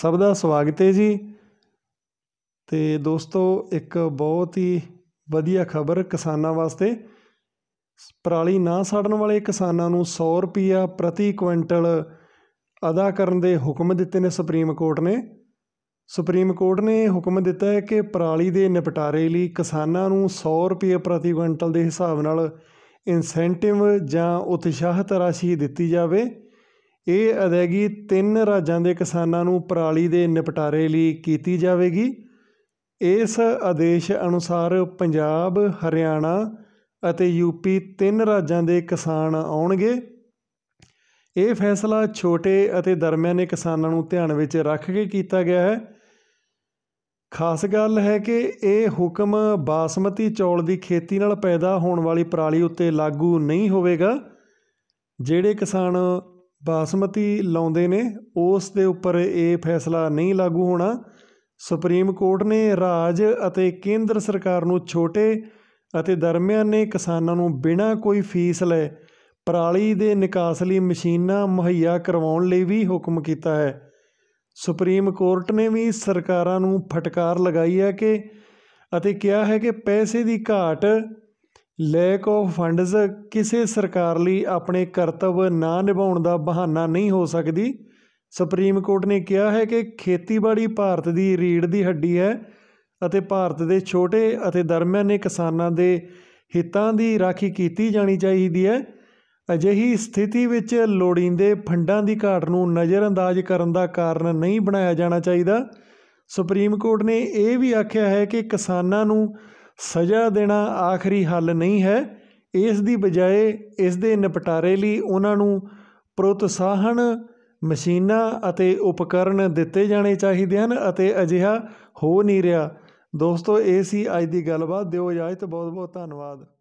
ਸਭ ਦਾ ਸਵਾਗਤ ਹੈ ਜੀ ਤੇ ਦੋਸਤੋ ਇੱਕ ਬਹੁਤ ਹੀ ਵਧੀਆ ਖਬਰ ਕਿਸਾਨਾਂ ਵਾਸਤੇ ਪਰਾਲੀ ਨਾ ਸਾੜਨ ਵਾਲੇ ਕਿਸਾਨਾਂ ਨੂੰ 100 ਰੁਪਿਆ ਪ੍ਰਤੀ ਕੁਇੰਟਲ ਅਦਾ ਕਰਨ ਦੇ ਹੁਕਮ ਦਿੱਤੇ ਨੇ ਸੁਪਰੀਮ ਕੋਰਟ ਨੇ ਸੁਪਰੀਮ ਕੋਰਟ ਨੇ ਹੁਕਮ ਦਿੱਤਾ ਹੈ ਕਿ ਪਰਾਲੀ ਦੇ ਨਿਪਟਾਰੇ ਲਈ ਕਿਸਾਨਾਂ ਨੂੰ 100 ਰੁਪਏ ਪ੍ਰਤੀ ਕੁਇੰਟਲ ਦੇ ਹਿਸਾਬ ਨਾਲ ਇਨਸੈਂਟਿਵ ਜਾਂ ਉਤਸ਼ਾਹਤ ਰਾਸ਼ੀ ਦਿੱਤੀ ਜਾਵੇ ਇਹ ਅਦਾਇਗੀ ਤਿੰਨ ਰਾਜਾਂ ਦੇ ਕਿਸਾਨਾਂ ਨੂੰ ਪਰਾਲੀ ਦੇ ਨਿਪਟਾਰੇ ਲਈ ਕੀਤੀ ਜਾਵੇਗੀ ਇਸ ਆਦੇਸ਼ ਅਨੁਸਾਰ ਪੰਜਾਬ ਹਰਿਆਣਾ ਅਤੇ ਯੂਪੀ ਤਿੰਨ ਰਾਜਾਂ ਦੇ ਕਿਸਾਨ ਆਉਣਗੇ ਇਹ ਫੈਸਲਾ ਛੋਟੇ ਅਤੇ ਦਰਮਿਆਨੇ ਕਿਸਾਨਾਂ ਨੂੰ ਧਿਆਨ ਵਿੱਚ ਰੱਖ ਕੇ ਕੀਤਾ ਗਿਆ ਹੈ ਖਾਸ ਗੱਲ ਹੈ ਕਿ ਇਹ ਹੁਕਮ ਬਾਸਮਤੀ ਚੌਲ ਦੀ ਖੇਤੀ ਨਾਲ ਪੈਦਾ ਹੋਣ ਵਾਲੀ ਪਰਾਲੀ ਉੱਤੇ ਲਾਗੂ ਨਹੀਂ ਹੋਵੇਗਾ ਜਿਹੜੇ ਕਿਸਾਨ ਬਾਸਮਤੀ ਲਾਉਂਦੇ ਨੇ ਉਸ ਦੇ ਉੱਪਰ ਇਹ ਫੈਸਲਾ ਨਹੀਂ ਲਾਗੂ ਹੋਣਾ ਸੁਪਰੀਮ ਕੋਰਟ ਨੇ ਰਾਜ ਅਤੇ ਕੇਂਦਰ ਸਰਕਾਰ ਨੂੰ ਛੋਟੇ ਅਤੇ ਦਰਮਿਆਨੇ ਕਿਸਾਨਾਂ ਨੂੰ ਬਿਨਾਂ ਕੋਈ ਫੀਸ ਲੈ ਪਰਾਲੀ ਦੇ ਨਿਕਾਸ ਲਈ ਮਸ਼ੀਨਾਂ ਮੁਹੱਈਆ ਕਰਵਾਉਣ ਲਈ ਵੀ ਹੁਕਮ ਕੀਤਾ ਹੈ ਸੁਪਰੀਮ ਕੋਰਟ ਨੇ ਵੀ ਸਰਕਾਰਾਂ ਨੂੰ ਫਟਕਾਰ ਲਗਾਈ ਹੈ ਕਿ ਅਤੇ ਕਿਹਾ ਹੈ ਕਿ ਪੈਸੇ ਦੀ ਘਾਟ ਲੈਕ ਆਫ ਫੰਡਸ ਕਿਸੇ ਸਰਕਾਰ ਲਈ ਆਪਣੇ ਕਰਤੱਵ ਨਾ ਨਿਭਾਉਣ ਦਾ ਬਹਾਨਾ ਨਹੀਂ ਹੋ ਸਕਦੀ ਸੁਪਰੀਮ ਕੋਰਟ ਨੇ ਕਿਹਾ ਹੈ ਕਿ ਖੇਤੀਬਾੜੀ ਭਾਰਤ ਦੀ ਰੀੜ ਦੀ ਹੱਡੀ ਹੈ ਅਤੇ ਭਾਰਤ ਦੇ ਛੋਟੇ ਅਤੇ ਦਰਮਿਆਨੇ ਕਿਸਾਨਾਂ ਦੇ ਹਿੱਤਾਂ ਦੀ ਰਾਖੀ ਕੀਤੀ ਜਾਣੀ ਚਾਹੀਦੀ ਹੈ ਅਜਿਹੀ ਸਥਿਤੀ ਵਿੱਚ ਲੋੜੀਂਦੇ ਫੰਡਾਂ ਦੀ ਘਾਟ ਨੂੰ ਨਜ਼ਰਅੰਦਾਜ਼ ਕਰਨ ਦਾ ਕਾਰਨ ਨਹੀਂ ਬਣਾਇਆ ਜਾਣਾ ਚਾਹੀਦਾ ਸੁਪਰੀਮ ਕੋਰਟ ਨੇ ਇਹ ਵੀ ਆਖਿਆ ਹੈ ਕਿ ਕਿਸਾਨਾਂ ਨੂੰ ਸਜ਼ਾ ਦੇਣਾ ਆਖਰੀ ਹੱਲ ਨਹੀਂ ਹੈ ਇਸ ਦੀ ਬਜਾਏ ਇਸ ਦੇ ਨਿਪਟਾਰੇ ਲਈ ਉਹਨਾਂ ਨੂੰ ਪ੍ਰੋਤਸਾਹਨ ਮਸ਼ੀਨਾਂ ਅਤੇ ਉਪਕਰਨ ਦਿੱਤੇ ਜਾਣੇ ਚਾਹੀਦੇ ਹਨ ਅਤੇ ਅਜਿਹਾ ਹੋ ਨਹੀਂ ਰਿਹਾ ਦੋਸਤੋ ਇਹ ਸੀ ਅੱਜ ਦੀ ਗੱਲਬਾਤ ਦਿਓ ਇਜਾਜ਼ਤ ਬਹੁਤ ਬਹੁਤ ਧੰਨਵਾਦ